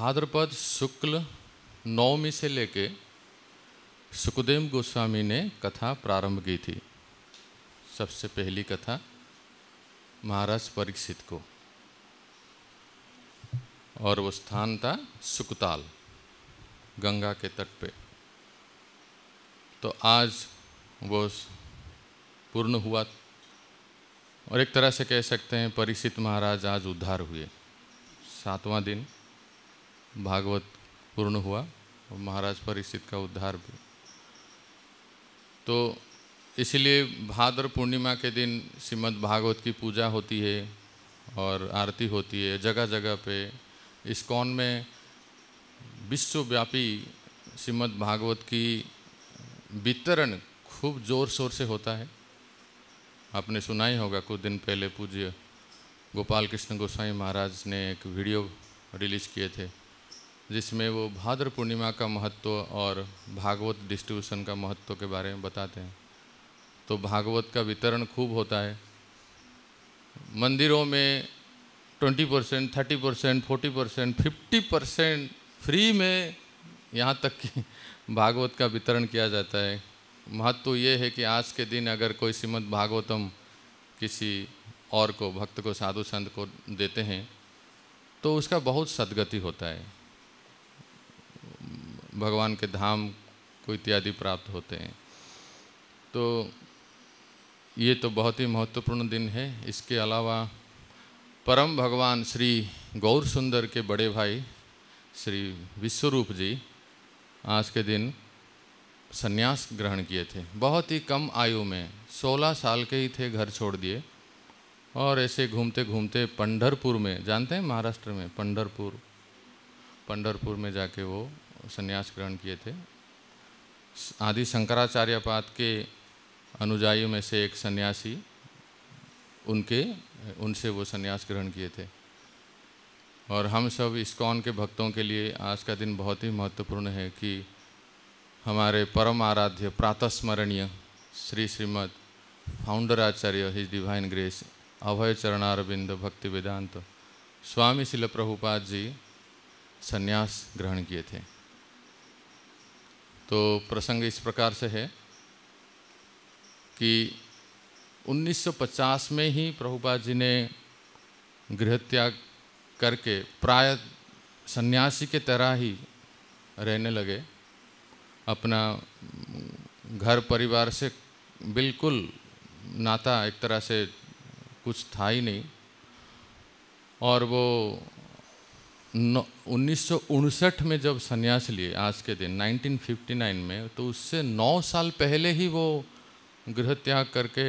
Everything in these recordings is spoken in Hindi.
भाद्रपद शुक्ल नवमी से लेके सुखदेव गोस्वामी ने कथा प्रारंभ की थी सबसे पहली कथा महाराज परीक्षित को और वो स्थान था सुकताल गंगा के तट पे तो आज वो पूर्ण हुआ और एक तरह से कह सकते हैं परीक्षित महाराज आज उद्धार हुए सातवां दिन भागवत पूर्ण हुआ और महाराज परीक्षित का उद्धार भी तो इसलिए भाद्र पूर्णिमा के दिन श्रीमद् भागवत की पूजा होती है और आरती होती है जगह जगह पे कौन में विश्वव्यापी श्रीमद् भागवत की वितरण खूब जोर शोर से होता है आपने सुना ही होगा कुछ दिन पहले पूज्य गोपाल कृष्ण गोस्वामी महाराज ने एक वीडियो रिलीज़ किए थे जिसमें वो भाद्र पूर्णिमा का महत्व और भागवत डिस्ट्रीब्यूशन का महत्व के बारे में बताते हैं तो भागवत का वितरण खूब होता है मंदिरों में 20 percent thirty percent forty percent fifty percent free में यहाँ तक कि भागवत का वितरण किया जाता है महत्व तो ये है कि आज के दिन अगर कोई श्रीमद भागवतम किसी और को भक्त को साधु संत को देते हैं तो उसका बहुत सदगति होता है भगवान के धाम को इत्यादि प्राप्त होते हैं तो ये तो बहुत ही महत्वपूर्ण दिन है इसके अलावा परम भगवान श्री गौर सुंदर के बड़े भाई श्री विश्वरूप जी आज के दिन संन्यास ग्रहण किए थे बहुत ही कम आयु में 16 साल के ही थे घर छोड़ दिए और ऐसे घूमते घूमते पंडरपुर में जानते हैं महाराष्ट्र में पंडरपुर पंडरपुर में जाके वो संन्यास ग्रहण किए थे आदि शंकराचार्य पाद के अनुजायी में से एक सन्यासी उनके उनसे वो सन्यास ग्रहण किए थे और हम सब इस्कॉन के भक्तों के लिए आज का दिन बहुत ही महत्वपूर्ण है कि हमारे परम आराध्य प्रातस्मरणीय Shri Shrimad founder Acharya his divine grace Abhay Charanaravinda Bhakti Vedanta स्वामी शिल प्रभुपाद जी संन्यास ग्रहण किए थे तो प्रसंग इस प्रकार से है कि 1950 में ही प्रभुपाद जी ने गृह त्याग करके प्राय सन्यासी के तरह ही रहने लगे अपना घर परिवार से बिल्कुल नाता एक तरह से कुछ था ही नहीं और वो उन्नीस में जब सन्यास लिए आज के दिन 1959 में तो उससे नौ साल पहले ही वो गृह त्याग करके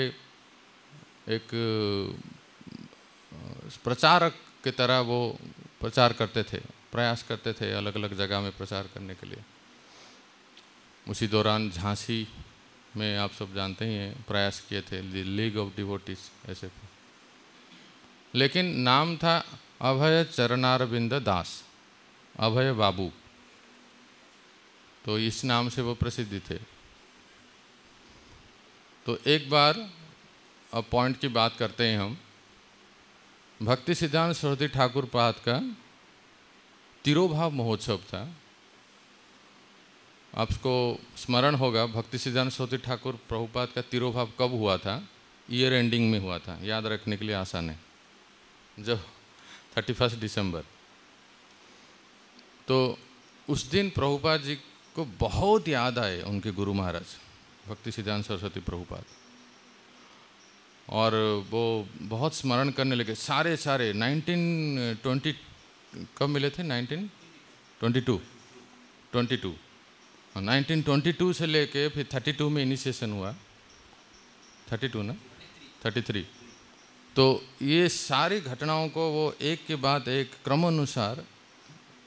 एक प्रचारक की तरह वो प्रचार करते थे प्रयास करते थे अलग अलग जगह में प्रचार करने के लिए उसी दौरान झांसी में आप सब जानते ही हैं प्रयास किए थे लीग ऑफ डिवोटिस ऐसे लेकिन नाम था अभय चरणारविंद दास अभय बाबू तो इस नाम से वो प्रसिद्ध थे तो एक बार अब पॉइंट की बात करते हैं हम भक्ति सिद्धांत सरस्वती ठाकुर पात का तिरोभाव महोत्सव था आपको स्मरण होगा भक्ति सिद्धांत सरस्वती ठाकुर प्रभुपाद का तिरोभाव कब हुआ था ईयर एंडिंग में हुआ था याद रखने के लिए आसान है जब थर्टी फर्स्ट दिसंबर तो उस दिन प्रभुपाद जी को बहुत याद आए उनके गुरु महाराज भक्ति सिद्धांत सरस्वती प्रभुपाद और वो बहुत स्मरण करने लगे सारे सारे 1920 कब मिले थे 1922 22 1922 से लेके फिर 32 में इनिशिएशन हुआ 32 ना 33 तो ये सारी घटनाओं को वो एक के बाद एक क्रम अनुसार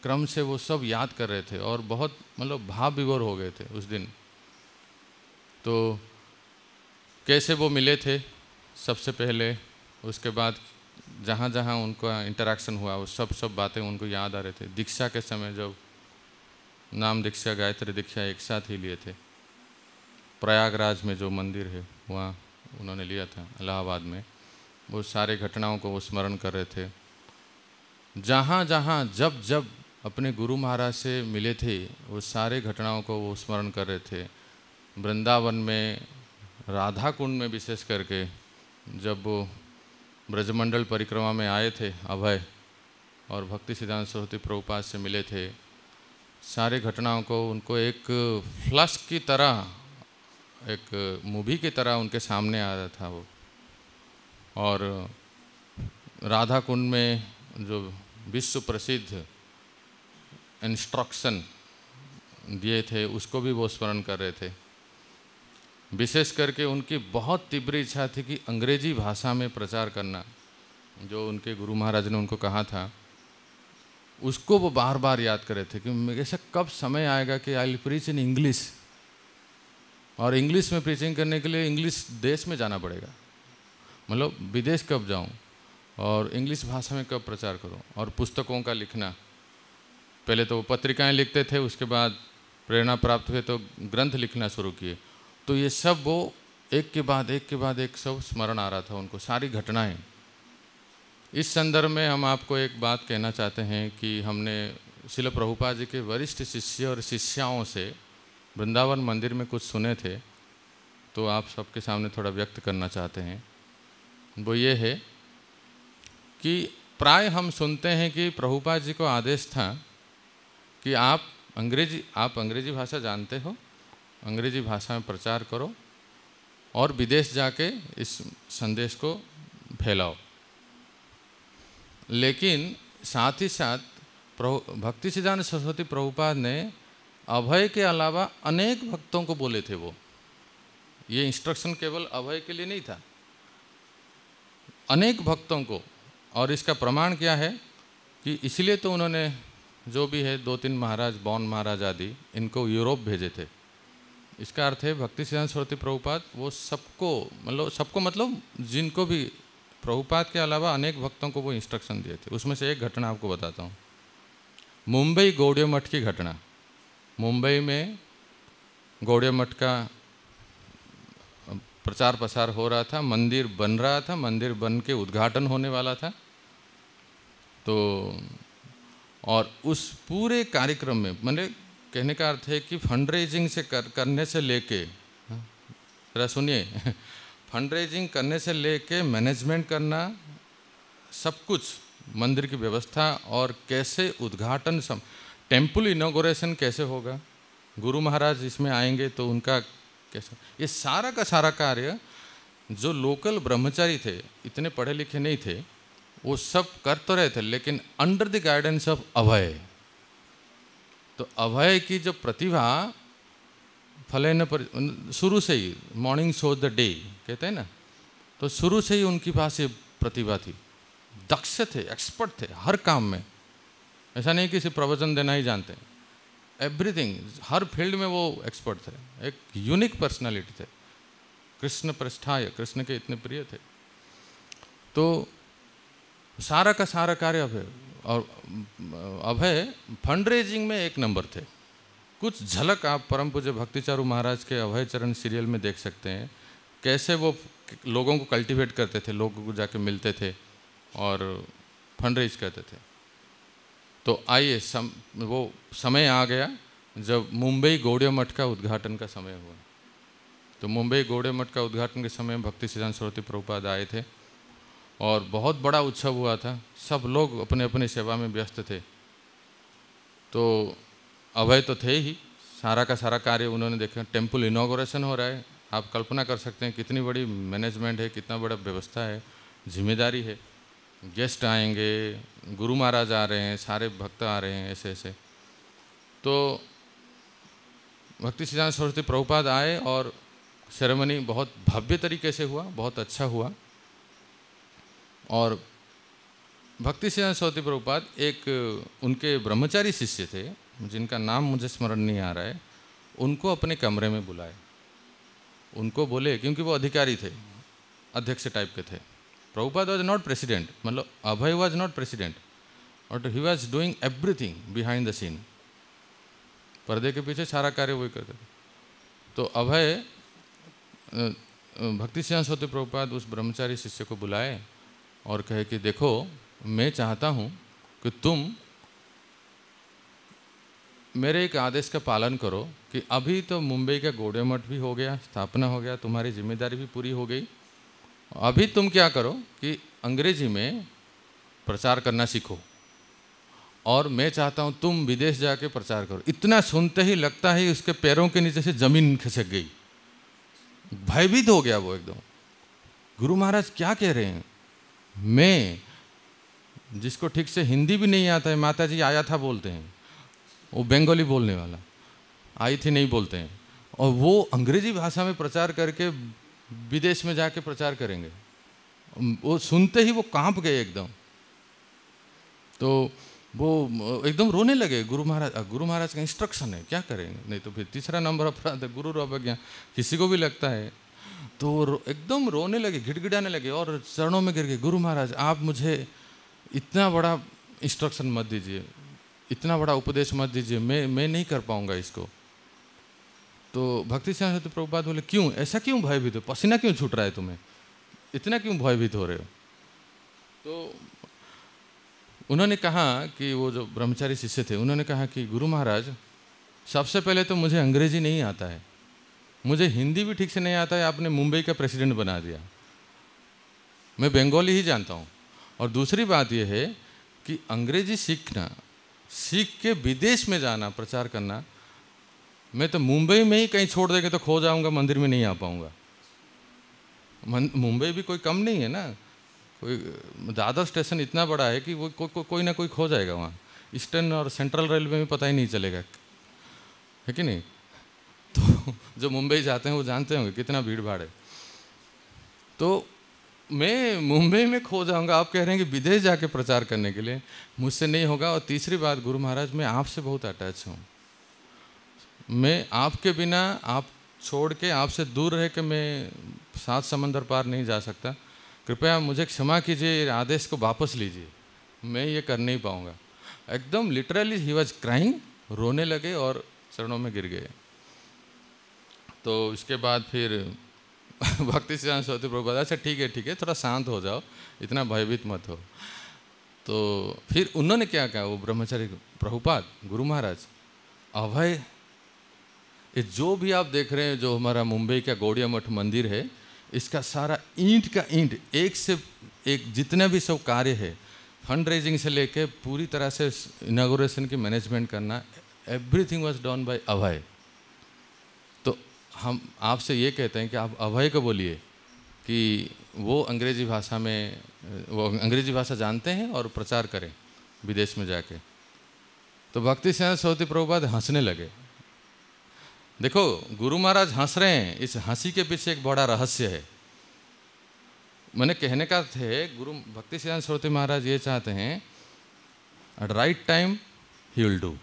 क्रम से वो सब याद कर रहे थे और बहुत मतलब भाव विवर हो गए थे उस दिन तो कैसे वो मिले थे सबसे पहले उसके बाद जहाँ जहाँ उनका इंटरेक्शन हुआ वो सब सब बातें उनको याद आ रहे थे दीक्षा के समय जब नाम दीक्षा गायत्री दीक्षा एक साथ ही लिए थे प्रयागराज में जो मंदिर है वहाँ उन्होंने लिया था इलाहाबाद में वो सारे घटनाओं को वो स्मरण कर रहे थे जहाँ जहाँ जब जब अपने गुरु महाराज से मिले थे वो सारे घटनाओं को वो स्मरण कर रहे थे वृंदावन में राधा कुंड में विशेष करके जब वो ब्रजमंडल परिक्रमा में आए थे अभय और भक्ति सिद्धांत सरस्वती प्रभुपाद से मिले थे सारे घटनाओं को उनको एक फ्लश की तरह एक मूवी की तरह उनके सामने आ रहा था वो और राधा कुंड में जो विश्व प्रसिद्ध इंस्ट्रक्शन दिए थे उसको भी वो स्मरण कर रहे थे विशेष करके उनकी बहुत तीव्र इच्छा थी कि अंग्रेजी भाषा में प्रचार करना जो उनके गुरु महाराज ने उनको कहा था उसको वो बार बार याद कर रहे थे कि ऐसा कब समय आएगा कि आई प्रीच इन इंग्लिश और इंग्लिश में प्रीचिंग करने के लिए इंग्लिश देश में जाना पड़ेगा मतलब विदेश कब जाऊं और इंग्लिश भाषा में कब प्रचार करूं और पुस्तकों का लिखना पहले तो वो पत्रिकाएँ लिखते थे उसके बाद प्रेरणा प्राप्त हुए तो ग्रंथ लिखना शुरू किए तो ये सब वो एक के बाद एक के बाद एक सब स्मरण आ रहा था उनको सारी घटनाएं इस संदर्भ में हम आपको एक बात कहना चाहते हैं कि हमने शिल प्रभुपा जी के वरिष्ठ शिष्य और शिष्याओं से वृंदावन मंदिर में कुछ सुने थे तो आप सबके सामने थोड़ा व्यक्त करना चाहते हैं वो ये है कि प्राय हम सुनते हैं कि प्रभुपा जी को आदेश था कि आप अंग्रेजी आप अंग्रेजी भाषा जानते हो अंग्रेजी भाषा में प्रचार करो और विदेश जाके इस संदेश को फैलाओ लेकिन साथ ही साथ प्रभु भक्ति सिद्धांत सरस्वती प्रभुपाद ने अभय के अलावा अनेक भक्तों को बोले थे वो ये इंस्ट्रक्शन केवल अभय के लिए नहीं था अनेक भक्तों को और इसका प्रमाण क्या है कि इसलिए तो उन्होंने जो भी है दो तीन महाराज बौन महाराज आदि इनको यूरोप भेजे थे इसका अर्थ है भक्ति सिद्धांत सरस्वती प्रभुपाद वो सबको मतलब सबको मतलब जिनको भी प्रभुपाद के अलावा अनेक भक्तों को वो इंस्ट्रक्शन दिए थे उसमें से एक घटना आपको बताता हूँ मुंबई गौड़िया मठ की घटना मुंबई में गौड़िया मठ का प्रचार प्रसार हो रहा था मंदिर बन रहा था मंदिर बन के उद्घाटन होने वाला था तो और उस पूरे कार्यक्रम में मैंने कहने का अर्थ है कि फंड रेजिंग से कर, करने से लेके हाँ, जरा सुनिए फंड रेजिंग करने से लेके मैनेजमेंट करना सब कुछ मंदिर की व्यवस्था और कैसे उद्घाटन सम टेम्पल इनोग्रेशन कैसे होगा गुरु महाराज इसमें आएंगे तो उनका कैसा ये सारा का सारा कार्य जो लोकल ब्रह्मचारी थे इतने पढ़े लिखे नहीं थे वो सब कर तो रहे थे लेकिन under the guidance of Abhay तो अभय की जो प्रतिभा न पर शुरू से ही मॉर्निंग शो द डे कहते हैं ना तो शुरू से ही उनकी पास ये प्रतिभा थी दक्ष थे एक्सपर्ट थे हर काम में ऐसा नहीं कि सिर्फ प्रवचन देना ही जानते हैं एवरीथिंग हर फील्ड में वो एक्सपर्ट थे एक यूनिक पर्सनालिटी थे कृष्ण प्रष्ठा या कृष्ण के इतने प्रिय थे तो सारा का सारा कार्य अभय और अभय फंड रेजिंग में एक नंबर थे कुछ झलक आप परम पूज्य भक्तिचारू महाराज के अभय चरण सीरियल में देख सकते हैं कैसे वो लोगों को कल्टीवेट करते थे लोगों को जाके मिलते थे और फंड रेज करते थे तो आइए सम वो समय आ गया जब मुंबई गौड़े मठ का उद्घाटन का समय हुआ तो मुंबई गौड़े मठ का उद्घाटन के समय भक्ति सिद्धांत सरस्वती प्रभुपाद आए थे और बहुत बड़ा उत्सव हुआ था सब लोग अपने अपने सेवा में व्यस्त थे तो अभय तो थे ही सारा का सारा कार्य उन्होंने देखा टेम्पल इनाग्रेशन हो रहा है आप कल्पना कर सकते हैं कितनी बड़ी मैनेजमेंट है कितना बड़ा व्यवस्था है जिम्मेदारी है गेस्ट आएंगे गुरु महाराज आ रहे हैं सारे भक्त आ रहे हैं ऐसे ऐसे तो भक्ति सिद्धांत सरस्वती प्रभुपाद आए और सेरेमनी बहुत भव्य तरीके से हुआ बहुत अच्छा हुआ और भक्ति सिद्धांत सरस्वती प्रभुपाद एक उनके ब्रह्मचारी शिष्य थे जिनका नाम मुझे स्मरण नहीं आ रहा है उनको अपने कमरे में बुलाए उनको बोले क्योंकि वो अधिकारी थे अध्यक्ष टाइप के थे Prabhupada was not president. Malo, Abhay was not president. But he was doing everything behind the scene. पर्दे के पीछे सारा कार्य वही करते थे तो अभय भक्ति श्याम सोते प्रभुपाद उस ब्रह्मचारी शिष्य को बुलाए और कहे कि देखो मैं चाहता हूँ कि तुम मेरे एक आदेश का पालन करो कि अभी तो मुंबई का गोड़े मठ भी हो गया स्थापना हो गया तुम्हारी जिम्मेदारी भी पूरी हो गई अभी तुम क्या करो कि अंग्रेजी में प्रचार करना सीखो और मैं चाहता हूँ तुम विदेश जाके प्रचार करो इतना सुनते ही लगता है उसके पैरों के नीचे से ज़मीन खिसक गई भयभीत हो गया वो एकदम गुरु महाराज क्या कह रहे हैं मैं जिसको ठीक से हिंदी भी नहीं आता है माता जी आया था बोलते हैं वो बंगाली बोलने वाला आई थी नहीं बोलते हैं और वो अंग्रेजी भाषा में प्रचार करके विदेश में जाके प्रचार करेंगे वो सुनते ही वो कांप गए एकदम तो वो एकदम रोने लगे गुरु महाराज गुरु महाराज का इंस्ट्रक्शन है क्या करेंगे नहीं तो फिर तीसरा नंबर अपराध है गुरु अवज्ञा किसी को भी लगता है तो रो, एकदम रोने लगे घिटघिटाने लगे और चरणों में गिर गए गुरु महाराज आप मुझे इतना बड़ा इंस्ट्रक्शन मत दीजिए इतना बड़ा उपदेश मत दीजिए मैं मैं नहीं कर पाऊंगा इसको तो भक्ति सिंह तो प्रभुपाद बोले क्यों ऐसा क्यों भयभीत हो पसीना क्यों छूट रहा है तुम्हें इतना क्यों भयभीत हो रहे हो तो उन्होंने कहा कि वो जो ब्रह्मचारी शिष्य थे उन्होंने कहा कि गुरु महाराज सबसे पहले तो मुझे अंग्रेजी नहीं आता है मुझे हिंदी भी ठीक से नहीं आता है आपने मुंबई का प्रेसिडेंट बना दिया मैं बंगाली ही जानता हूँ और दूसरी बात यह है कि अंग्रेजी सीखना सीख के विदेश में जाना प्रचार करना मैं तो मुंबई में ही कहीं छोड़ देंगे तो खो जाऊंगा मंदिर में नहीं आ पाऊंगा मुंबई भी कोई कम नहीं है ना कोई दादा स्टेशन इतना बड़ा है कि वो को, को, कोई ना कोई खो जाएगा वहाँ ईस्टर्न और सेंट्रल रेलवे में पता ही नहीं चलेगा है कि नहीं तो जो मुंबई जाते हैं वो जानते होंगे कितना भीड़ भाड़ है तो मैं मुंबई में खो जाऊंगा आप कह रहे हैं कि विदेश जाके प्रचार करने के लिए मुझसे नहीं होगा और तीसरी बात गुरु महाराज मैं आपसे बहुत अटैच हूँ मैं आपके बिना आप छोड़ के आपसे दूर रह के मैं सात समंदर पार नहीं जा सकता कृपया मुझे क्षमा कीजिए आदेश को वापस लीजिए मैं ये कर नहीं पाऊँगा एकदम लिटरली ही वॉज क्राइंग रोने लगे और चरणों में गिर गए तो इसके बाद फिर भक्ति से सरस्वती बता अच्छा ठीक है ठीक है थोड़ा शांत हो जाओ इतना भयभीत मत हो तो फिर उन्होंने क्या कहा वो ब्रह्मचारी प्रभुपाद गुरु महाराज अभय ये जो भी आप देख रहे हैं जो हमारा मुंबई का गौड़िया मठ मंदिर है इसका सारा ईंट का ईंट एक से एक जितने भी सब कार्य है फंड रेजिंग से लेके पूरी तरह से इनागोरेशन की मैनेजमेंट करना everything was done by Abhay तो हम आपसे ये कहते हैं कि आप अभय को बोलिए कि वो अंग्रेजी भाषा में वो अंग्रेजी भाषा जानते हैं और प्रचार करें विदेश में जाके तो भक्ति सेना सौती प्रभुपाद हंसने लगे देखो गुरु महाराज हंस रहे हैं इस हंसी के पीछे एक बड़ा रहस्य है मैंने कहने का थे गुरु भक्ति सिद्धांत सरोती महाराज ये चाहते हैं at right time he will do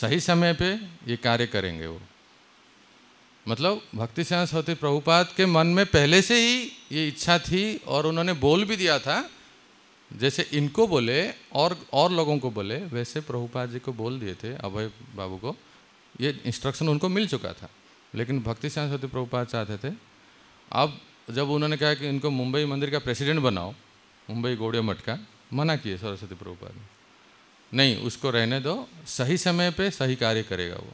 सही समय पे ये कार्य करेंगे वो मतलब भक्ति सिद्धांत सरोती प्रभुपाद के मन में पहले से ही ये इच्छा थी और उन्होंने बोल भी दिया था जैसे इनको बोले और और लोगों को बोले वैसे प्रभुपाद जी को बोल दिए थे अभय बाबू को ये इंस्ट्रक्शन उनको मिल चुका था लेकिन भक्ति सरस्वती सती प्रभुपाद चाहते थे अब जब उन्होंने कहा कि इनको मुंबई मंदिर का प्रेसिडेंट बनाओ मुंबई गोड़े मठ का मना किए सरस्वती प्रभुपाद ने नहीं उसको रहने दो सही समय पे सही कार्य करेगा वो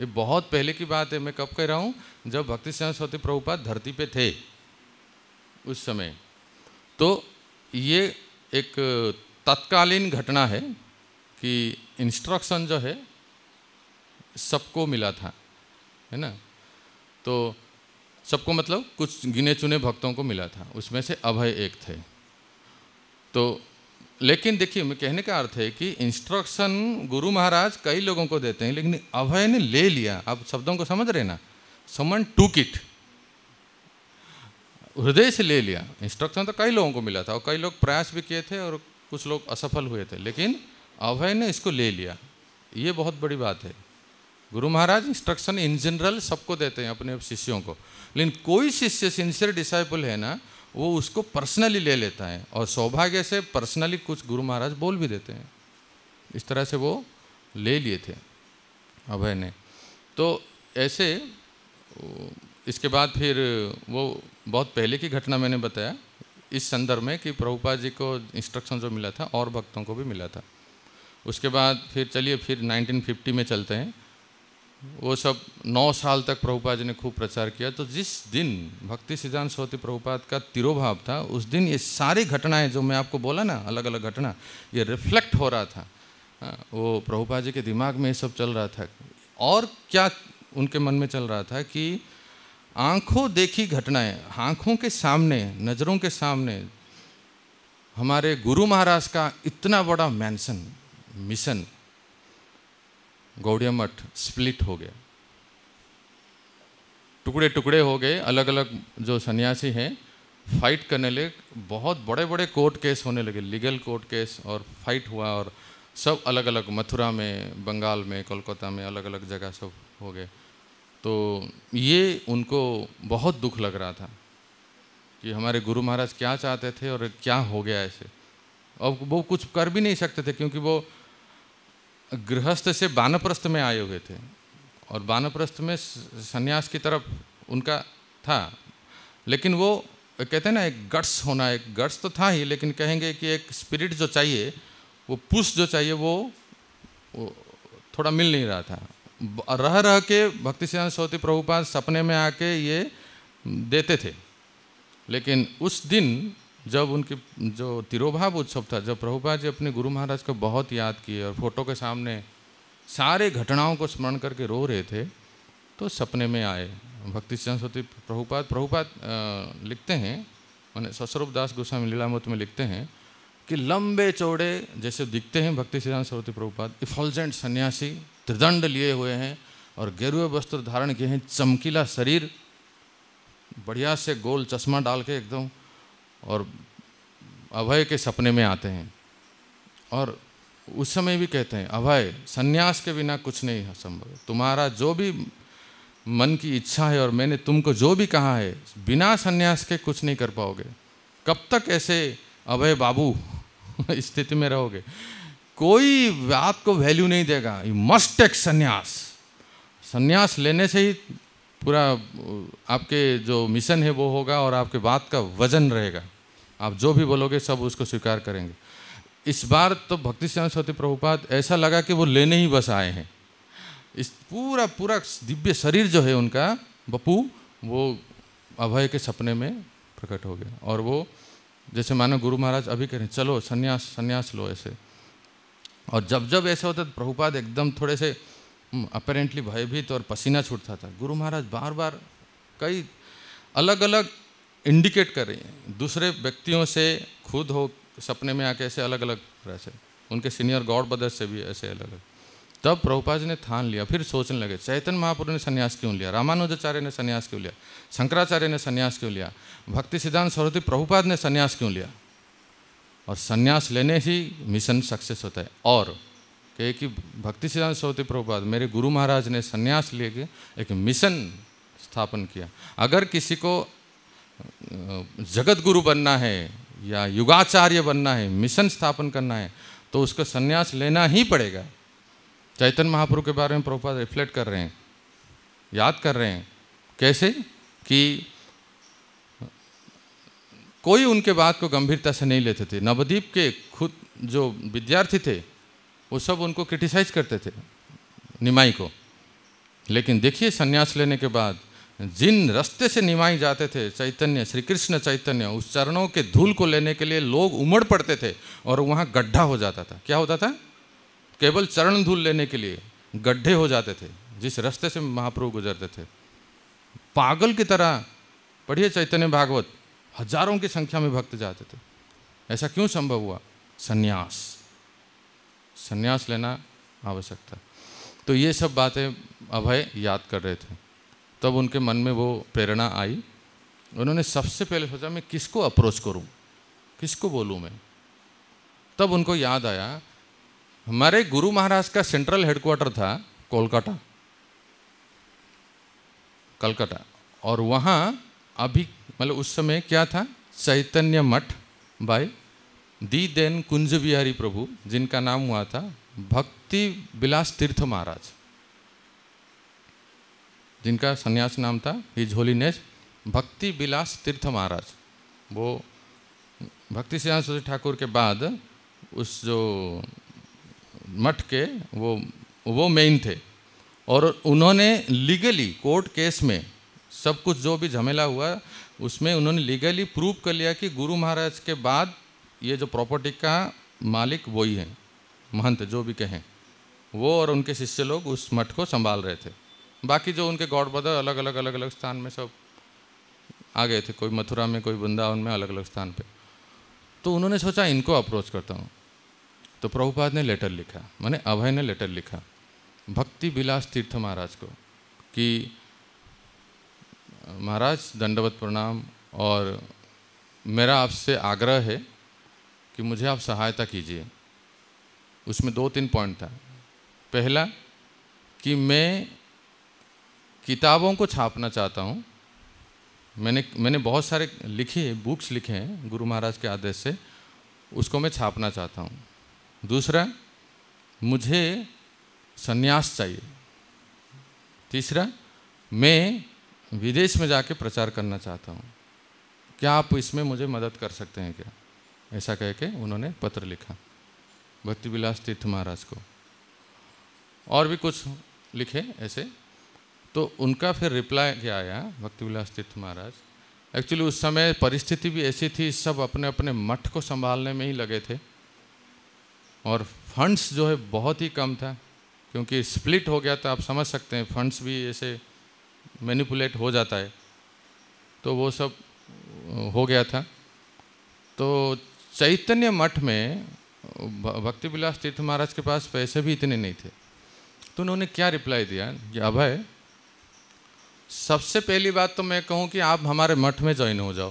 ये बहुत पहले की बात है मैं कब कह रहा हूँ जब भक्ति सरस्वती प्रभुपाद धरती पे थे उस समय तो ये एक तत्कालीन घटना है कि इंस्ट्रक्शन जो है सबको मिला था है ना तो सबको मतलब कुछ गिने चुने भक्तों को मिला था उसमें से अभय एक थे तो लेकिन देखिए मैं कहने का अर्थ है कि इंस्ट्रक्शन गुरु महाराज कई लोगों को देते हैं लेकिन अभय ने ले लिया आप शब्दों को समझ रहे ना समन टू किट हृदय से ले लिया इंस्ट्रक्शन तो कई लोगों को मिला था और कई लोग प्रयास भी किए थे और कुछ लोग असफल हुए थे लेकिन अभय ने इसको ले लिया ये बहुत बड़ी बात है गुरु महाराज इंस्ट्रक्शन इन जनरल सबको देते हैं अपने शिष्यों को लेकिन कोई शिष्य सिंसियर डिसाइपल है ना वो उसको पर्सनली ले लेता है और सौभाग्य से पर्सनली कुछ गुरु महाराज बोल भी देते हैं इस तरह से वो ले लिए थे अभय ने तो ऐसे इसके बाद फिर वो बहुत पहले की घटना मैंने बताया इस संदर्भ में कि प्रभुपा जी को इंस्ट्रक्शन जो मिला था और भक्तों को भी मिला था उसके बाद फिर चलिए फिर 1950 में चलते हैं वो सब नौ साल तक प्रभुपाद जी ने खूब प्रचार किया तो जिस दिन भक्ति सिद्धांत स्वती प्रभुपाद का तिरोभाव था उस दिन ये सारी घटनाएं जो मैं आपको बोला ना अलग अलग घटना ये रिफ्लेक्ट हो रहा था हाँ, वो प्रभुपाद जी के दिमाग में ये सब चल रहा था और क्या उनके मन में चल रहा था कि आंखों देखी घटनाएं आंखों के सामने नज़रों के सामने हमारे गुरु महाराज का इतना बड़ा मैंसन मिशन गौड़िया मठ स्प्लिट हो गया टुकड़े टुकड़े हो गए अलग अलग जो सन्यासी हैं फाइट करने लगे बहुत बड़े बड़े कोर्ट केस होने लगे लीगल कोर्ट केस और फाइट हुआ और सब अलग अलग मथुरा में बंगाल में कोलकाता में अलग अलग जगह सब हो गए तो ये उनको बहुत दुख लग रहा था कि हमारे गुरु महाराज क्या चाहते थे और क्या हो गया ऐसे अब वो कुछ कर भी नहीं सकते थे क्योंकि वो गृहस्थ से बानप्रस्थ में आए हुए थे और बानप्रस्थ में सन्यास की तरफ उनका था लेकिन वो कहते हैं ना एक गट्स होना एक गट्स तो था ही लेकिन कहेंगे कि एक स्पिरिट जो चाहिए वो पुश जो चाहिए वो, वो थोड़ा मिल नहीं रहा था रह रह के भक्ति सिद्धांत सोती प्रभुपाद सपने में आके ये देते थे लेकिन उस दिन जब उनके जो तिरोभाव उत्सव था जब प्रभुपा जी अपने गुरु महाराज को बहुत याद किए और फोटो के सामने सारे घटनाओं को स्मरण करके रो रहे थे तो सपने में आए भक्ति सरस्वती प्रभुपाद प्रभुपाद लिखते हैं मैंने सस्वरूप दास गोस्वामी लीलामत में लिखते हैं कि लंबे चौड़े जैसे दिखते हैं भक्ति सिद्धांत सरस्वती प्रभुपाद इफॉल्जेंट सन्यासी त्रिदंड लिए हुए हैं और गेरुए वस्त्र धारण किए हैं चमकीला शरीर बढ़िया से गोल चश्मा डाल के एकदम और अभय के सपने में आते हैं और उस समय भी कहते हैं अभय सन्यास के बिना कुछ नहीं है संभव तुम्हारा जो भी मन की इच्छा है और मैंने तुमको जो भी कहा है बिना सन्यास के कुछ नहीं कर पाओगे कब तक ऐसे अभय बाबू स्थिति में रहोगे कोई आपको वैल्यू नहीं देगा यू मस्ट टेक सन्यास सन्यास लेने से ही पूरा आपके जो मिशन है वो होगा और आपके बात का वजन रहेगा आप जो भी बोलोगे सब उसको स्वीकार करेंगे इस बार तो भक्ति सरस्वती प्रभुपाद ऐसा लगा कि वो लेने ही बस आए हैं इस पूरा पूरा दिव्य शरीर जो है उनका बपू वो अभय के सपने में प्रकट हो गया और वो जैसे मानो गुरु महाराज अभी कह रहे हैं चलो सन्यास सन्यास लो ऐसे और जब जब ऐसा होता तो प्रभुपाद एकदम थोड़े से अपेरेंटली हम्म, भयभीत और पसीना छूटता था गुरु महाराज बार बार कई अलग अलग इंडिकेट कर रही हैं दूसरे व्यक्तियों से खुद हो सपने में आके ऐसे अलग अलग तरह से उनके सीनियर गॉड ब्रदर्स से भी ऐसे अलग अलग तब प्रभुपाद ने थान लिया फिर सोचने लगे चैतन्य महापुरु ने सन्यास क्यों लिया रामानुजाचार्य ने सन्यास क्यों लिया शंकराचार्य ने सन्यास क्यों लिया भक्ति सिद्धांत सरस्वती प्रभुपाद ने सन्यास क्यों लिया और सन्यास लेने ही मिशन सक्सेस होता है और कहे कि भक्ति सिद्धांत सरस्वती प्रभुपाद मेरे गुरु महाराज ने सन्यास लेके एक मिशन स्थापन किया अगर किसी को जगत गुरु बनना है या युगाचार्य बनना है मिशन स्थापन करना है तो उसका संन्यास लेना ही पड़ेगा चैतन्य महाप्रभु के बारे में प्रभुपाद रिफ्लेक्ट कर रहे हैं याद कर रहे हैं कैसे कि कोई उनके बात को गंभीरता से नहीं लेते थे नवदीप के खुद जो विद्यार्थी थे वो सब उनको क्रिटिसाइज करते थे निमाई को लेकिन देखिए संन्यास लेने के बाद जिन रास्ते से निमाई जाते थे चैतन्य श्री कृष्ण चैतन्य उस चरणों के धूल को लेने के लिए लोग उमड़ पड़ते थे और वहाँ गड्ढा हो जाता था क्या होता था केवल चरण धूल लेने के लिए गड्ढे हो जाते थे जिस रास्ते से महाप्रभु गुजरते थे पागल की तरह पढ़िए चैतन्य भागवत हजारों की संख्या में भक्त जाते थे ऐसा क्यों संभव हुआ संन्यास संन्यास लेना आवश्यक था तो ये सब बातें अभय याद कर रहे थे तब उनके मन में वो प्रेरणा आई उन्होंने सबसे पहले सोचा मैं किसको अप्रोच करूं किसको बोलूं मैं तब उनको याद आया हमारे गुरु महाराज का सेंट्रल हेडक्वार्टर था कोलकाता कलकत्ता और वहाँ अभी मतलब उस समय क्या था Chaitanya Math by the then Kunj Bihari Prabhu जिनका नाम हुआ था भक्ति बिलास तीर्थ महाराज जिनका सन्यास नाम था हिज होलीनेस भक्ति विलास तीर्थ महाराज वो भक्ति सिंह ठाकुर के बाद उस जो मठ के वो वो मेन थे और उन्होंने लीगली कोर्ट केस में सब कुछ जो भी झमेला हुआ उसमें उन्होंने लीगली प्रूव कर लिया कि गुरु महाराज के बाद ये जो प्रॉपर्टी का मालिक वही है महंत जो भी कहें वो और उनके शिष्य लोग उस मठ को संभाल रहे थे बाकी जो उनके गॉड ब्रदर अलग अलग अलग अलग स्थान में सब आ गए थे कोई मथुरा में कोई वृंदावन में अलग अलग स्थान पे तो उन्होंने सोचा इनको अप्रोच करता हूँ तो प्रभुपाद ने लेटर लिखा मैंने अभय ने लेटर लिखा भक्ति विलास तीर्थ महाराज को कि महाराज दंडवत प्रणाम और मेरा आपसे आग्रह है कि मुझे आप सहायता कीजिए उसमें दो तीन पॉइंट था पहला कि मैं किताबों को छापना चाहता हूँ मैंने मैंने बहुत सारे लिखे बुक्स लिखे हैं गुरु महाराज के आदेश से उसको मैं छापना चाहता हूँ दूसरा मुझे सन्यास चाहिए तीसरा मैं विदेश में जाके प्रचार करना चाहता हूँ क्या आप इसमें मुझे मदद कर सकते हैं क्या ऐसा कह के उन्होंने पत्र लिखा भक्ति विलास तीर्थ महाराज को और भी कुछ लिखे ऐसे तो उनका फिर रिप्लाई क्या आया भक्ति विलास तीर्थ महाराज एक्चुअली उस समय परिस्थिति भी ऐसी थी सब अपने अपने मठ को संभालने में ही लगे थे और फंड्स जो है बहुत ही कम था क्योंकि स्प्लिट हो गया था आप समझ सकते हैं फंड्स भी ऐसे मैनिपुलेट हो जाता है तो वो सब हो गया था तो चैतन्य मठ में भक्ति विलास तीर्थ महाराज के पास पैसे भी इतने नहीं थे तो उन्होंने क्या रिप्लाई दिया कि अभय सबसे पहली बात तो मैं कहूँ कि आप हमारे मठ में ज्वाइन हो जाओ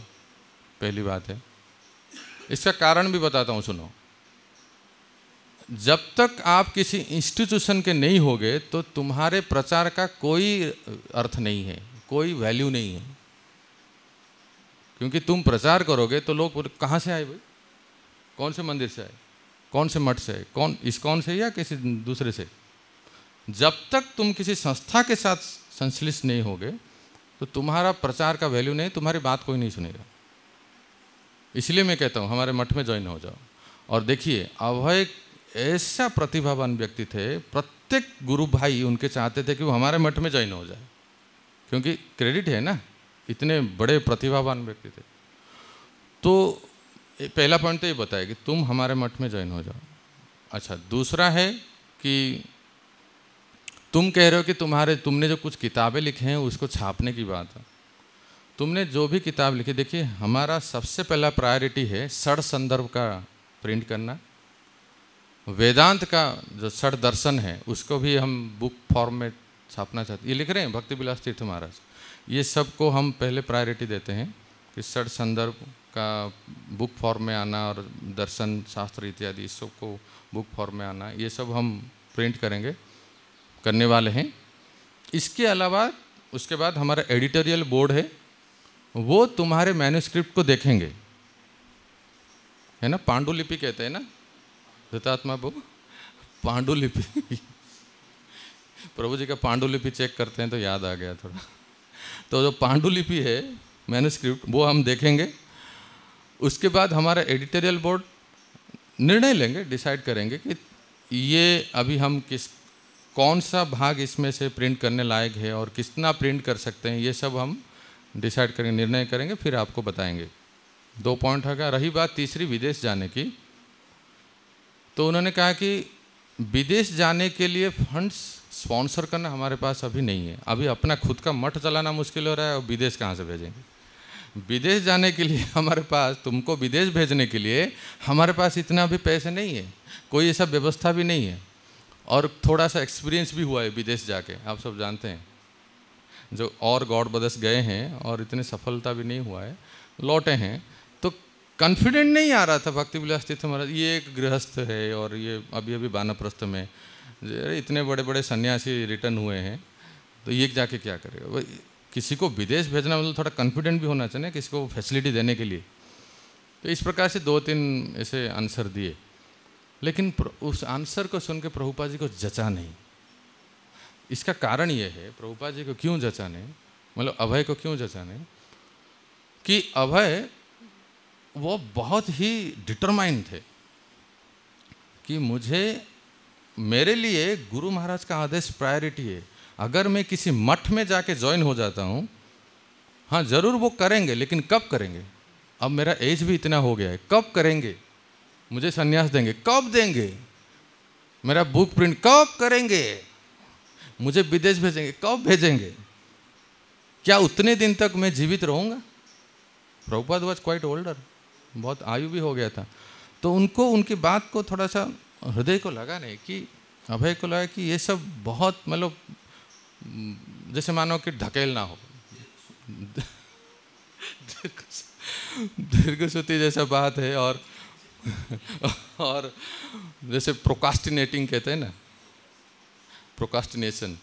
पहली बात है इसका कारण भी बताता हूँ सुनो जब तक आप किसी इंस्टीट्यूशन के नहीं होगे तो तुम्हारे प्रचार का कोई अर्थ नहीं है कोई वैल्यू नहीं है क्योंकि तुम प्रचार करोगे तो लोग कहाँ से आए भाई कौन से मंदिर से आए कौन से मठ से आए कौन इस कौन से या किसी दूसरे से जब तक तुम किसी संस्था के साथ संश्लिष्ट नहीं होगे तो तुम्हारा प्रचार का वैल्यू नहीं तुम्हारी बात कोई नहीं सुनेगा इसलिए मैं कहता हूँ हमारे मठ में ज्वाइन हो जाओ और देखिए अभय ऐसा प्रतिभावान व्यक्ति थे प्रत्येक गुरु भाई उनके चाहते थे कि वो हमारे मठ में ज्वाइन हो जाए क्योंकि क्रेडिट है ना इतने बड़े प्रतिभावान व्यक्ति थे तो पहला पॉइंट तो ये बताया कि तुम हमारे मठ में ज्वाइन हो जाओ अच्छा दूसरा है कि तुम कह रहे हो कि तुम्हारे तुमने जो कुछ किताबें लिखे हैं उसको छापने की बात है तुमने जो भी किताब लिखी देखिए हमारा सबसे पहला प्रायोरिटी है सड़ संदर्भ का प्रिंट करना वेदांत का जो सड़ दर्शन है उसको भी हम बुक फॉर्म में छापना चाहते ये लिख रहे हैं भक्ति बिलास तीर्थ महाराज ये सब को हम पहले प्रायोरिटी देते हैं कि सड़ संदर्भ का बुक फॉर्म में आना और दर्शन शास्त्र इत्यादि सबको बुक फॉर्म में आना ये सब हम प्रिंट करेंगे करने वाले हैं इसके अलावा उसके बाद हमारा एडिटोरियल बोर्ड है वो तुम्हारे मैन्यूस्क्रिप्ट को देखेंगे है ना पांडुलिपि कहते हैं ना धृतात्मा बुक पांडुलिपि प्रभु जी का पांडुलिपि चेक करते हैं तो याद आ गया थोड़ा तो जो पांडुलिपि है मैन्यूस्क्रिप्ट वो हम देखेंगे उसके बाद हमारा एडिटोरियल बोर्ड निर्णय लेंगे डिसाइड करेंगे कि ये अभी हम किस कौन सा भाग इसमें से प्रिंट करने लायक है और कितना प्रिंट कर सकते हैं ये सब हम डिसाइड करेंगे निर्णय करेंगे फिर आपको बताएंगे दो पॉइंट होगा रही बात तीसरी विदेश जाने की तो उन्होंने कहा कि विदेश जाने के लिए फंड्स स्पॉन्सर करना हमारे पास अभी नहीं है अभी अपना खुद का मठ चलाना मुश्किल हो रहा है और विदेश कहाँ से भेजेंगे विदेश जाने के लिए हमारे पास तुमको विदेश भेजने के लिए हमारे पास इतना भी पैसे नहीं है कोई ऐसा व्यवस्था भी नहीं है और थोड़ा सा एक्सपीरियंस भी हुआ है विदेश जाके आप सब जानते हैं जो और गॉड बदस गए हैं और इतने सफलता भी नहीं हुआ है लौटे हैं तो कॉन्फिडेंट नहीं आ रहा था भक्ति विलास तीर्थ महाराज ये एक गृहस्थ है और ये अभी अभी बानप्रस्थ में अरे इतने बड़े बड़े सन्यासी रिटर्न हुए हैं तो ये जाके क्या करेगा किसी को विदेश भेजना मतलब थोड़ा कॉन्फिडेंट भी होना चाहिए किसी को फैसिलिटी देने के लिए तो इस प्रकार से दो तीन ऐसे आंसर दिए लेकिन उस आंसर को सुन के प्रभुपा जी को जचा नहीं इसका कारण यह है प्रभुपा जी को क्यों जचा नहीं मतलब अभय को क्यों जचा नहीं कि अभय वो बहुत ही डिटरमाइंड थे कि मुझे मेरे लिए गुरु महाराज का आदेश प्रायोरिटी है अगर मैं किसी मठ में जाके ज्वाइन हो जाता हूँ हाँ ज़रूर वो करेंगे लेकिन कब करेंगे अब मेरा एज भी इतना हो गया है कब करेंगे मुझे सन्यास देंगे कब देंगे मेरा बुक प्रिंट कब करेंगे मुझे विदेश भेजेंगे कब भेजेंगे क्या उतने दिन तक मैं जीवित रहूंगा प्रभुपाद वॉज क्वाइट ओल्डर बहुत आयु भी हो गया था तो उनको उनकी बात को थोड़ा सा हृदय को लगा नहीं कि अभय को लगा कि ये सब बहुत मतलब जैसे मानो कि ढकेलना हो दीर्घ जैसा बात है और और जैसे प्रोकास्टिनेटिंग कहते हैं ना प्रोकास्टिनेशन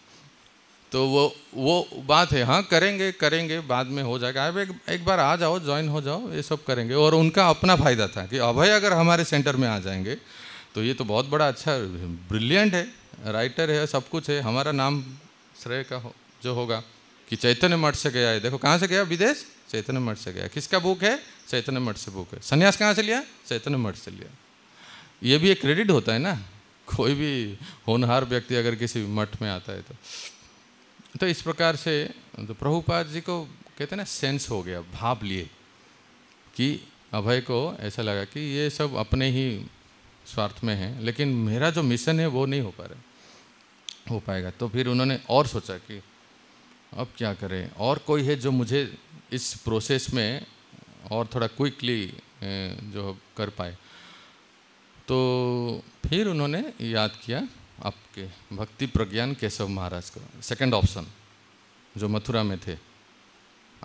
तो वो वो बात है हाँ करेंगे करेंगे बाद में हो जाएगा अब एक एक बार आ जाओ ज्वाइन हो जाओ ये सब करेंगे और उनका अपना फ़ायदा था कि अभय अगर हमारे सेंटर में आ जाएंगे तो ये तो बहुत बड़ा अच्छा ब्रिलियंट है राइटर है सब कुछ है हमारा नाम श्रेय का हो जो होगा कि चैतन्य मठ से गया है देखो कहाँ से गया विदेश चैतन्य मठ से गया किसका बुक है चैतन्य मठ से बुक है संन्यास कहाँ से लिया चैतन्य मठ से लिया ये भी एक क्रेडिट होता है ना कोई भी होनहार व्यक्ति अगर किसी मठ में आता है तो तो इस प्रकार से तो प्रभुपाद जी को कहते हैं ना सेंस हो गया भाव लिए कि अभय को ऐसा लगा कि ये सब अपने ही स्वार्थ में है लेकिन मेरा जो मिशन है वो नहीं हो पा रहा हो पाएगा तो फिर उन्होंने और सोचा कि अब क्या करें और कोई है जो मुझे इस प्रोसेस में और थोड़ा क्विकली जो कर पाए तो फिर उन्होंने याद किया आपके भक्ति प्रज्ञान केशव महाराज को सेकंड ऑप्शन जो मथुरा में थे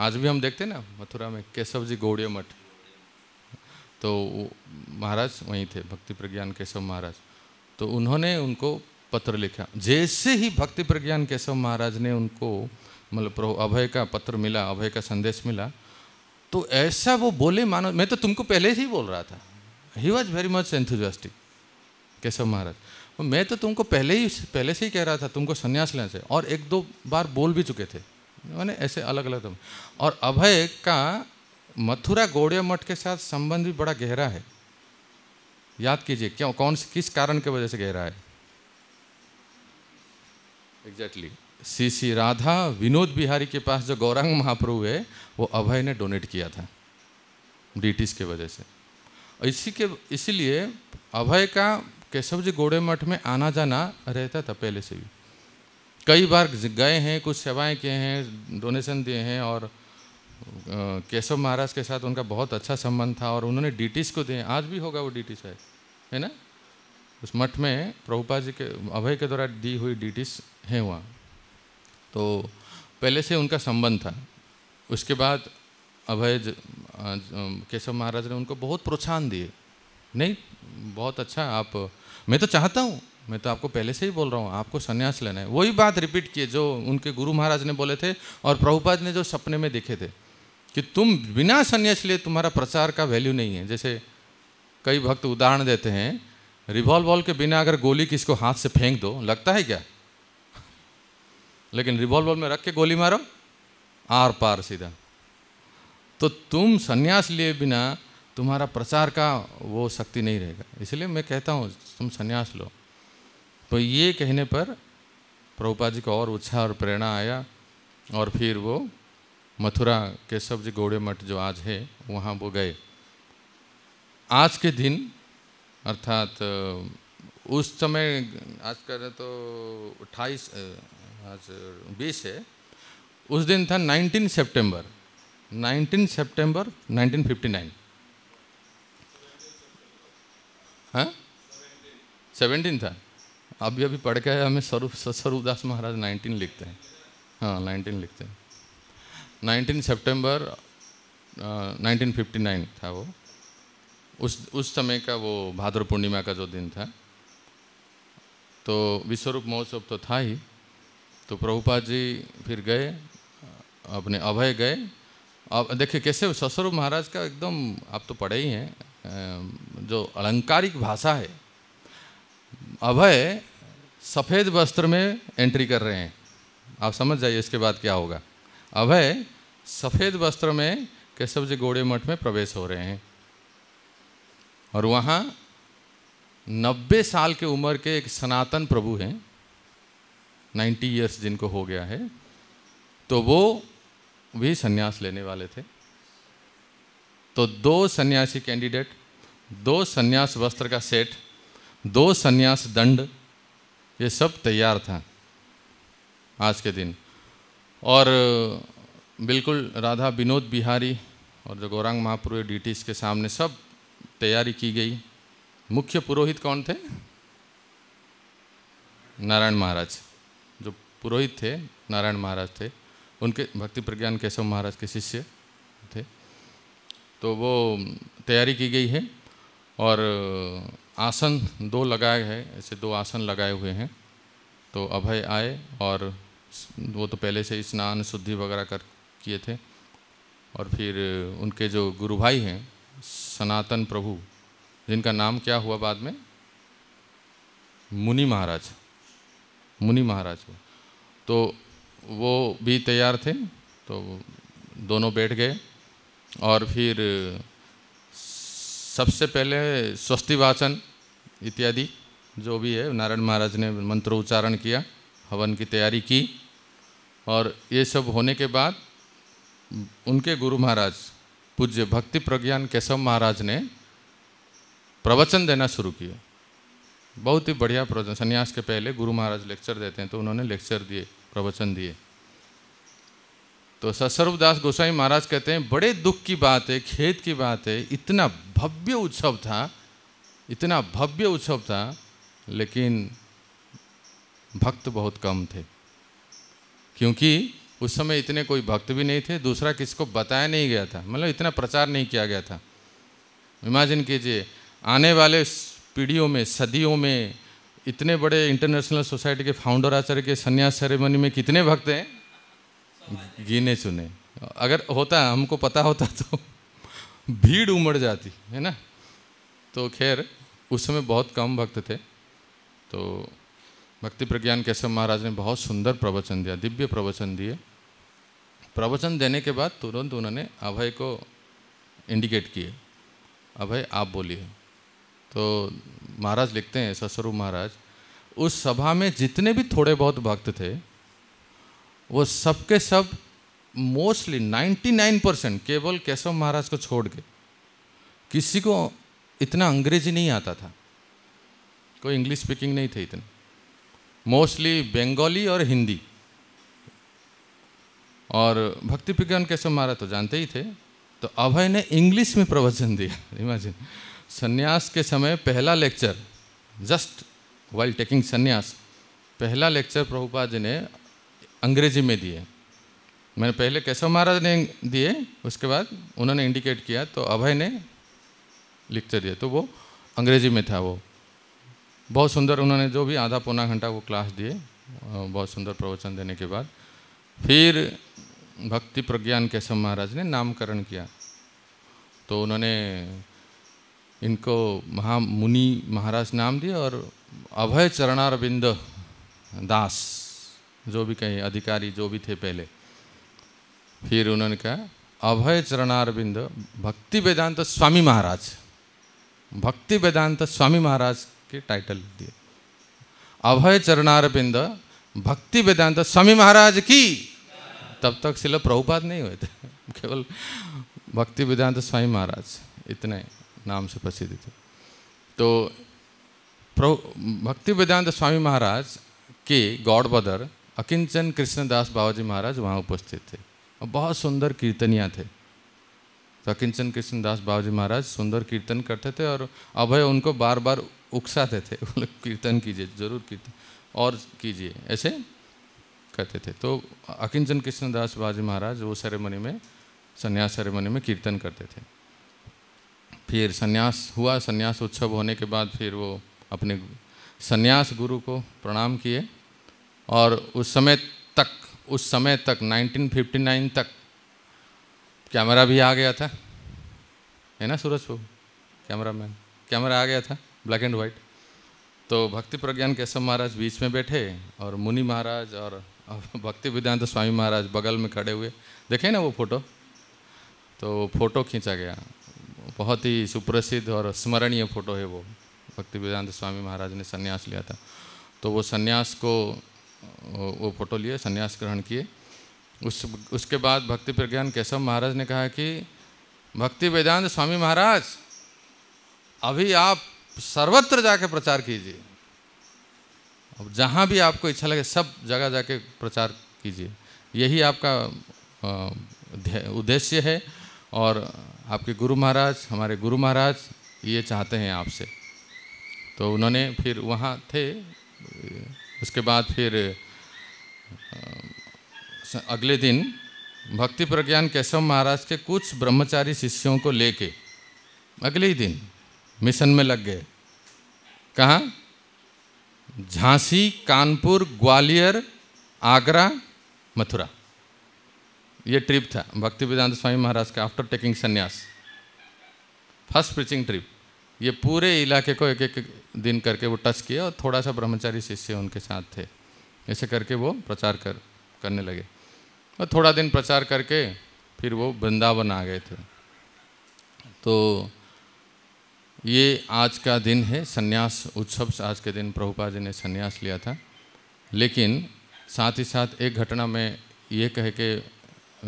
आज भी हम देखते ना मथुरा में केशव जी गौड़िया मठ तो महाराज वहीं थे भक्ति प्रज्ञान केशव महाराज तो उन्होंने उनको पत्र लिखा जैसे ही भक्ति प्रज्ञान केशव महाराज ने उनको मतलब प्रभु अभय का पत्र मिला अभय का संदेश मिला तो ऐसा वो बोले मानो मैं तो तुमको पहले से ही बोल रहा था ही was very much enthusiastic Keshav Maharaj मैं तो तुमको पहले ही पहले से ही कह रहा था तुमको संन्यास लेना चाहिए और एक दो बार बोल भी चुके थे मैंने ऐसे अलग अलग तुम और अभय का मथुरा गौड़िया मठ के साथ संबंध भी बड़ा गहरा है याद कीजिए क्यों कौन किस कारण के वजह से गहरा है एग्जैक्टली exactly. सी सी राधा विनोद बिहारी के पास जो गौरांग महाप्रभु है वो अभय ने डोनेट किया था ब्रिटिश के वजह से इसी के इसीलिए अभय का केशव जी गोड़े मठ में आना जाना रहता था पहले से भी कई बार गए हैं कुछ सेवाएं किए हैं डोनेशन दिए हैं और केशव महाराज के साथ उनका बहुत अच्छा संबंध था और उन्होंने डीटीस को दिए आज भी होगा वो डीटीस है है ना उस मठ में प्रभुपा जी के अभय के द्वारा दी हुई डीटीस हैं वहाँ तो पहले से उनका संबंध था उसके बाद अभय केशव महाराज ने उनको बहुत प्रोत्साहन दिए नहीं बहुत अच्छा आप मैं तो चाहता हूँ मैं तो आपको पहले से ही बोल रहा हूँ आपको संन्यास लेना है वही बात रिपीट किए जो उनके गुरु महाराज ने बोले थे और प्रभुपाद ने जो सपने में देखे थे कि तुम बिना संन्यास लिए तुम्हारा प्रचार का वैल्यू नहीं है जैसे कई भक्त उदाहरण देते हैं रिवॉल्व बॉल के बिना अगर गोली किसको हाथ से फेंक दो लगता है क्या लेकिन रिवॉल्वर में रख के गोली मारो आर पार सीधा तो तुम संन्यास लिए बिना तुम्हारा प्रचार का वो शक्ति नहीं रहेगा इसलिए मैं कहता हूँ तुम संन्यास लो तो ये कहने पर प्रभुपा जी को और उत्साह और प्रेरणा आया और फिर वो मथुरा केशव जी गौड़े मठ जो आज है वहाँ वो गए आज के दिन अर्थात उस समय आज कर तो अट्ठाईस आज बीस है उस दिन था 19 सितंबर 19 सितंबर 1959 हाँ सेवेंटीन था अभी अभी पढ़ के आया हमें स्वरूप स्वरूपदास महाराज 19 लिखते हैं हाँ 19 लिखते हैं 19 सितंबर नाइनटीन फिफ्टी नाइन था वो उस उस समय का वो भाद्र पूर्णिमा का जो दिन था तो विश्वरूप महोत्सव तो था ही तो प्रभुपाद जी फिर गए अपने अभय गए अब देखिए कैसे ससुर महाराज का एकदम आप तो पढ़े ही हैं जो अलंकारिक भाषा है अभय सफ़ेद वस्त्र में एंट्री कर रहे हैं आप समझ जाइए इसके बाद क्या होगा अभय सफ़ेद वस्त्र में केशव जी गोड़े मठ में प्रवेश हो रहे हैं और वहाँ नब्बे साल के उम्र के एक सनातन प्रभु हैं 90 इयर्स जिनको हो गया है तो वो भी सन्यास लेने वाले थे तो दो सन्यासी कैंडिडेट दो सन्यास वस्त्र का सेट दो सन्यास दंड ये सब तैयार था आज के दिन और बिल्कुल राधा विनोद बिहारी और जो गौरांग महापुर डी के सामने सब तैयारी की गई मुख्य पुरोहित कौन थे नारायण महाराज पुरोहित थे नारायण महाराज थे उनके भक्ति प्रज्ञान केशव महाराज के शिष्य थे तो वो तैयारी की गई है और आसन दो लगाए हैं ऐसे दो आसन लगाए हुए हैं तो अभय आए और वो तो पहले से स्नान शुद्धि वगैरह कर किए थे और फिर उनके जो गुरु भाई हैं सनातन प्रभु जिनका नाम क्या हुआ बाद में मुनि महाराज मुनि महाराज हुआ तो वो भी तैयार थे तो दोनों बैठ गए और फिर सबसे पहले स्वस्ति वाचन इत्यादि जो भी है नारायण महाराज ने मंत्र उच्चारण किया हवन की तैयारी की और ये सब होने के बाद उनके गुरु महाराज पूज्य भक्ति प्रज्ञान केशव महाराज ने प्रवचन देना शुरू किया बहुत ही बढ़िया प्रवचन संन्यास के पहले गुरु महाराज लेक्चर देते हैं तो उन्होंने लेक्चर दिए प्रवचन दिए तो ससर्वदास गोसाई महाराज कहते हैं बड़े दुख की बात है खेत की बात है इतना भव्य उत्सव था इतना भव्य उत्सव था लेकिन भक्त बहुत कम थे क्योंकि उस समय इतने कोई भक्त भी नहीं थे दूसरा किसको बताया नहीं गया था मतलब इतना प्रचार नहीं किया गया था इमेजिन कीजिए आने वाले पीढ़ियों में सदियों में इतने बड़े इंटरनेशनल सोसाइटी के फाउंडर आचार्य के संन्यास सेरेमनी में कितने भक्त हैं गिने चुने अगर होता हमको पता होता तो भीड़ उमड़ जाती है ना तो खैर उस समय बहुत कम भक्त थे तो भक्ति प्रज्ञान केशव महाराज ने बहुत सुंदर प्रवचन दिया दिव्य प्रवचन दिए प्रवचन देने के बाद तुरंत उन्होंने अभय को इंडिकेट किए अभय आप बोलिए तो महाराज लिखते हैं ससुरु महाराज उस सभा में जितने भी थोड़े बहुत भक्त थे वो सबके सब मोस्टली 99 परसेंट केवल केशव महाराज को छोड़ के किसी को इतना अंग्रेजी नहीं आता था कोई इंग्लिश स्पीकिंग नहीं थे इतने मोस्टली बंगाली और हिंदी और भक्ति विज्ञान केशव महाराज तो जानते ही थे तो अभय ने इंग्लिश में प्रवचन दिया इमेजिन संन्यास के समय पहला लेक्चर जस्ट वाइल टेकिंग संन्यास पहला लेक्चर प्रभुपाद जी ने अंग्रेजी में दिए मैंने पहले केशव महाराज ने दिए उसके बाद उन्होंने इंडिकेट किया तो अभय ने लेक्चर दिया तो वो अंग्रेजी में था वो बहुत सुंदर उन्होंने जो भी आधा पौना घंटा वो क्लास दिए बहुत सुंदर प्रवचन देने के बाद फिर भक्ति प्रज्ञान केशव महाराज ने नामकरण किया तो उन्होंने इनको महा मुनि महाराज नाम दिया और अभय चरणारविंद दास जो भी कहीं अधिकारी जो भी थे पहले फिर उन्होंने कहा अभय चरणारविंद भक्ति वेदांत स्वामी महाराज भक्ति वेदांत स्वामी महाराज के टाइटल दिए अभय चरणारविंद भक्ति वेदांत स्वामी महाराज की तब तक सिले प्रभुपाद नहीं हुए थे केवल भक्ति वेदांत स्वामी महाराज इतने नाम से प्रसिद्ध थे तो प्रभु भक्ति वेदांत स्वामी महाराज के गॉड ब्रदर अकिंचन कृष्णदास बाबाजी महाराज वहाँ उपस्थित थे और बहुत सुंदर कीर्तनियाँ थे तो अकिंचन कृष्णदास बाबाजी महाराज सुंदर कीर्तन करते थे और अभय उनको बार बार उकसाते थे बोले कीर्तन कीजिए जरूर कीर्तन और कीजिए ऐसे कहते थे तो अकिंचन कृष्णदास बाबाजी महाराज वो सेरेमनी में संन्यास सेरेमनी में कीर्तन करते थे फिर सन्यास हुआ सन्यास उत्सव होने के बाद फिर वो अपने सन्यास गुरु को प्रणाम किए और उस समय तक उस समय तक 1959 तक कैमरा भी आ गया था है ना सूरज को कैमरा मैन कैमरा आ गया था ब्लैक एंड वाइट तो भक्ति प्रज्ञान केशव महाराज बीच में बैठे और मुनि महाराज और भक्ति वेदांत स्वामी महाराज बगल में खड़े हुए देखे ना वो फोटो तो फोटो खींचा गया बहुत ही सुप्रसिद्ध और स्मरणीय फोटो है वो भक्ति वेदांत स्वामी महाराज ने सन्यास लिया था तो वो सन्यास को वो फोटो लिए सन्यास ग्रहण किए उस उसके बाद भक्ति प्रज्ञान केशव महाराज ने कहा कि भक्ति वेदांत स्वामी महाराज अभी आप सर्वत्र जाके प्रचार कीजिए अब जहाँ भी आपको इच्छा लगे सब जगह जाके प्रचार कीजिए यही आपका उद्देश्य है और आपके गुरु महाराज हमारे गुरु महाराज ये चाहते हैं आपसे तो उन्होंने फिर वहाँ थे उसके बाद फिर अगले दिन भक्ति प्रज्ञान केशव महाराज के कुछ ब्रह्मचारी शिष्यों को लेके अगले ही दिन मिशन में लग गए कहाँ झांसी कानपुर ग्वालियर आगरा मथुरा ये ट्रिप था भक्ति वेदांत स्वामी महाराज का आफ्टर टेकिंग संन्यास फर्स्ट प्रीचिंग ट्रिप ये पूरे इलाके को एक एक दिन करके वो टच किया और थोड़ा सा ब्रह्मचारी शिष्य उनके साथ थे ऐसे करके वो प्रचार कर करने लगे और थोड़ा दिन प्रचार करके फिर वो वृंदावन आ गए थे तो ये आज का दिन है सन्यास उत्सव आज के दिन प्रभुपा जी ने सन्यास लिया था लेकिन साथ ही साथ एक घटना में ये कह के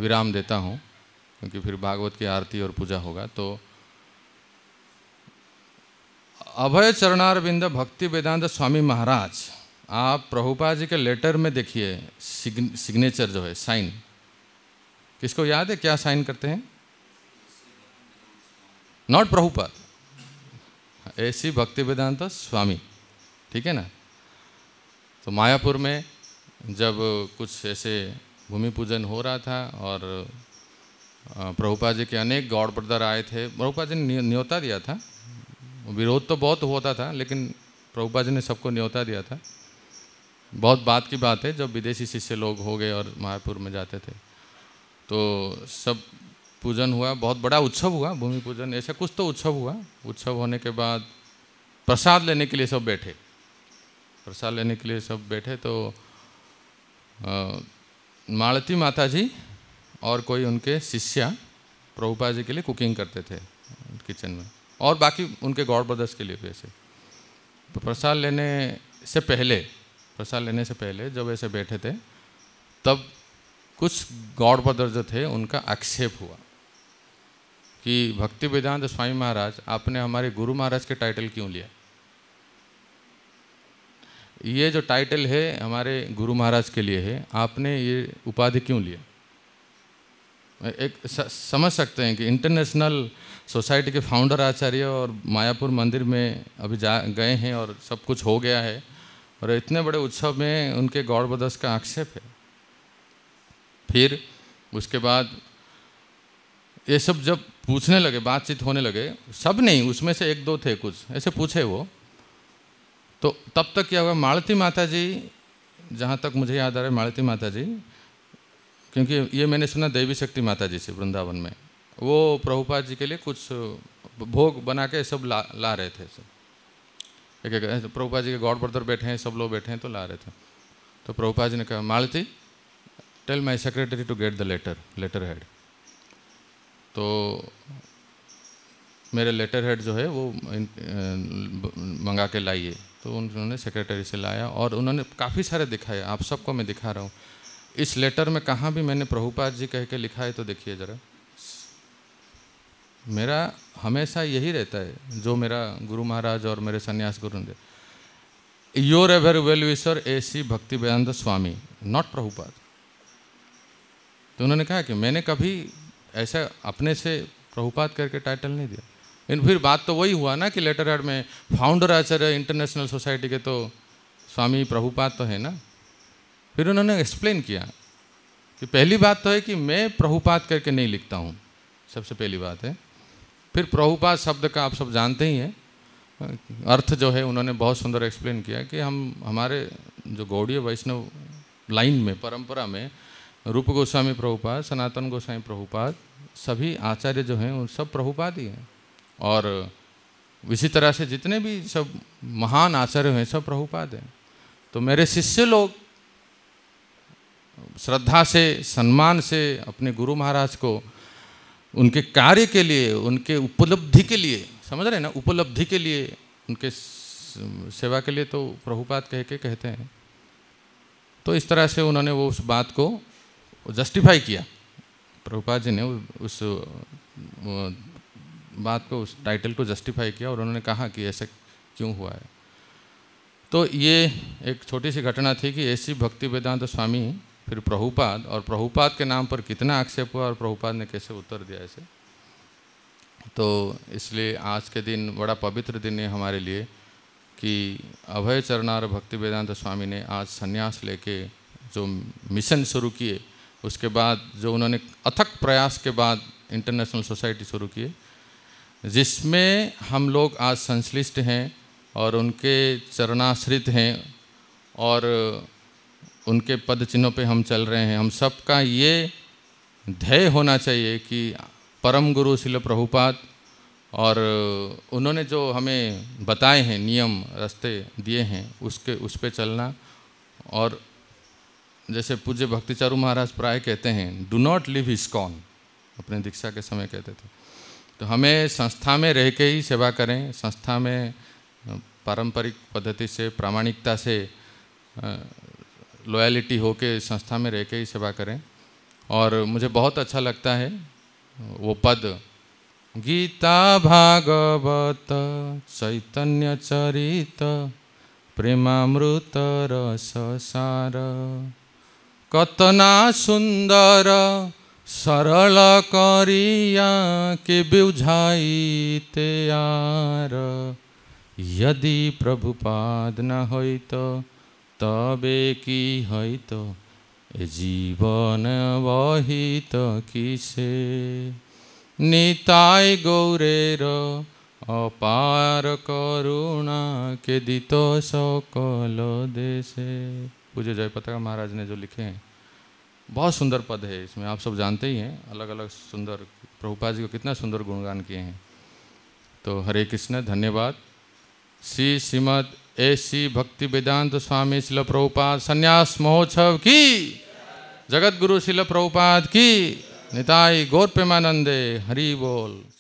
विराम देता हूँ क्योंकि फिर भागवत की आरती और पूजा होगा तो अभय चरणारविंद भक्ति वेदांत स्वामी महाराज आप प्रभुपा जी के लेटर में देखिए सिग्नेचर जो है साइन किसको याद है क्या साइन करते हैं नॉट प्रभुपाद ऐसी भक्ति वेदांत स्वामी ठीक है ना तो मायापुर में जब कुछ ऐसे भूमि पूजन हो रहा था और प्रभुपा जी के अनेक गौड़ ब्रदर आए थे प्रभुपा जी ने न्योता दिया था विरोध तो बहुत होता था लेकिन प्रभुपा जी ने सबको न्योता दिया था बहुत बात की बात है जब विदेशी शिष्य लोग हो गए और महापुर में जाते थे तो सब पूजन हुआ बहुत बड़ा उत्सव हुआ भूमि पूजन ऐसा कुछ तो उत्सव हुआ उत्सव होने के बाद प्रसाद लेने के लिए सब बैठे प्रसाद लेने के लिए सब बैठे तो मालती माता जी और कोई उनके शिष्या प्रभुपा जी के लिए कुकिंग करते थे किचन में और बाकी उनके गॉड ब्रदर्स के लिए भी ऐसे तो प्रसाद लेने से पहले प्रसाद लेने से पहले जब ऐसे बैठे थे तब कुछ गॉड ब्रदर जो थे उनका आक्षेप हुआ कि भक्ति वेदांत स्वामी महाराज आपने हमारे गुरु महाराज के टाइटल क्यों लिया ये जो टाइटल है हमारे गुरु महाराज के लिए है आपने ये उपाधि क्यों लिया एक समझ सकते हैं कि इंटरनेशनल सोसाइटी के फाउंडर आचार्य और मायापुर मंदिर में अभी जा गए हैं और सब कुछ हो गया है और इतने बड़े उत्सव में उनके बदस का आक्षेप है फिर उसके बाद ये सब जब पूछने लगे बातचीत होने लगे सब नहीं उसमें से एक दो थे कुछ ऐसे पूछे वो तो तब तक क्या हुआ मालती माता जी जहाँ तक मुझे याद आ रहा है मालती माता जी क्योंकि ये मैंने सुना देवी शक्ति माता जी से वृंदावन में वो प्रभुपाद जी के लिए कुछ भोग बना के सब ला ला रहे थे सब एक एक तो प्रभुपा जी के गॉड ब्रदर बैठे हैं सब लोग बैठे हैं तो ला रहे थे तो प्रभुपा जी ने कहा Malati tell my secretary to get the letter letter head तो मेरे लेटर हेड जो है वो मंगा के लाइए तो उन्होंने सेक्रेटरी से लाया और उन्होंने काफ़ी सारे दिखाए आप सबको मैं दिखा रहा हूँ इस लेटर में कहाँ भी मैंने प्रभुपाद जी कह के लिखा है तो देखिए ज़रा मेरा हमेशा यही रहता है जो मेरा गुरु महाराज और मेरे सन्यास गुरु ने your ever well wisher A C Bhakti Vedanta Swami not Prabhupada तो उन्होंने कहा कि मैंने कभी ऐसा अपने से प्रभुपाद करके टाइटल नहीं दिया लेकिन फिर बात तो वही हुआ ना कि लेटर हेड में फाउंडर आचार्य इंटरनेशनल सोसाइटी के तो स्वामी प्रभुपाद तो है ना फिर उन्होंने एक्सप्लेन किया कि पहली बात तो है कि मैं प्रभुपाद करके नहीं लिखता हूँ सबसे पहली बात है फिर प्रभुपाद शब्द का आप सब जानते ही हैं अर्थ जो है उन्होंने बहुत सुंदर एक्सप्लेन किया कि हम हमारे जो गौड़ीय वैष्णव लाइन में परंपरा में रूप गोस्वामी प्रभुपाद सनातन गोस्वामी प्रभुपाद सभी आचार्य जो हैं उन सब प्रभुपाद ही हैं और इसी तरह से जितने भी सब महान आचार्य हैं सब प्रभुपाद हैं तो मेरे शिष्य लोग श्रद्धा से सम्मान से अपने गुरु महाराज को उनके कार्य के लिए उनके उपलब्धि के लिए समझ रहे ना उपलब्धि के लिए उनके सेवा के लिए तो प्रभुपाद कह के कहते हैं तो इस तरह से उन्होंने वो उस बात को जस्टिफाई किया प्रभुपाद जी ने उस बात को उस टाइटल को जस्टिफाई किया और उन्होंने कहा कि ऐसा क्यों हुआ है तो ये एक छोटी सी घटना थी कि ऐसी भक्ति वेदांत स्वामी फिर प्रभुपाद और प्रभुपाद के नाम पर कितना आक्षेप हुआ और प्रभुपाद ने कैसे उत्तर दिया ऐसे तो इसलिए आज के दिन बड़ा पवित्र दिन है हमारे लिए कि अभय चरणार भक्ति वेदांत स्वामी ने आज संन्यास लेके जो मिशन शुरू किए उसके बाद जो उन्होंने अथक प्रयास के बाद इंटरनेशनल सोसाइटी शुरू किए जिसमें हम लोग आज संश्लिष्ट हैं और उनके चरणाश्रित हैं और उनके पद चिन्हों पर हम चल रहे हैं हम सबका ये ध्येय होना चाहिए कि परम गुरु शिल प्रभुपाद और उन्होंने जो हमें बताए हैं नियम रास्ते दिए हैं उसके उस पर चलना और जैसे पूज्य भक्तिचारू महाराज प्राय कहते हैं डू नॉट लिव हिस्कॉन अपने दीक्षा के समय कहते थे तो हमें संस्था में रह के ही सेवा करें संस्था में पारंपरिक पद्धति से प्रामाणिकता से लॉयलिटी हो के संस्था में रह के ही सेवा करें और मुझे बहुत अच्छा लगता है वो पद गीता भागवत चैतन्य चरित प्रेमामृत रस सार कतना सुंदर सरल करिया के बुझाई यार यदि प्रभुपाद न हो तो तबे की होइ तो जीवन वही तो किसे নিতাই গৌরের অপার करुणा के दी দিত সকল দেশে पूज्य जयपता महाराज ने जो लिखे हैं बहुत सुंदर पद है इसमें आप सब जानते ही हैं अलग अलग सुंदर प्रभुपा जी को कितना सुंदर गुणगान किए हैं तो हरे कृष्ण धन्यवाद श्री श्रीमद ए सी भक्ति वेदांत स्वामी शिल प्रभुपाद संन्यास महोत्सव की जगत गुरु शिल प्रभुपाद की निताई गौर प्रेमानंदे हरि बोल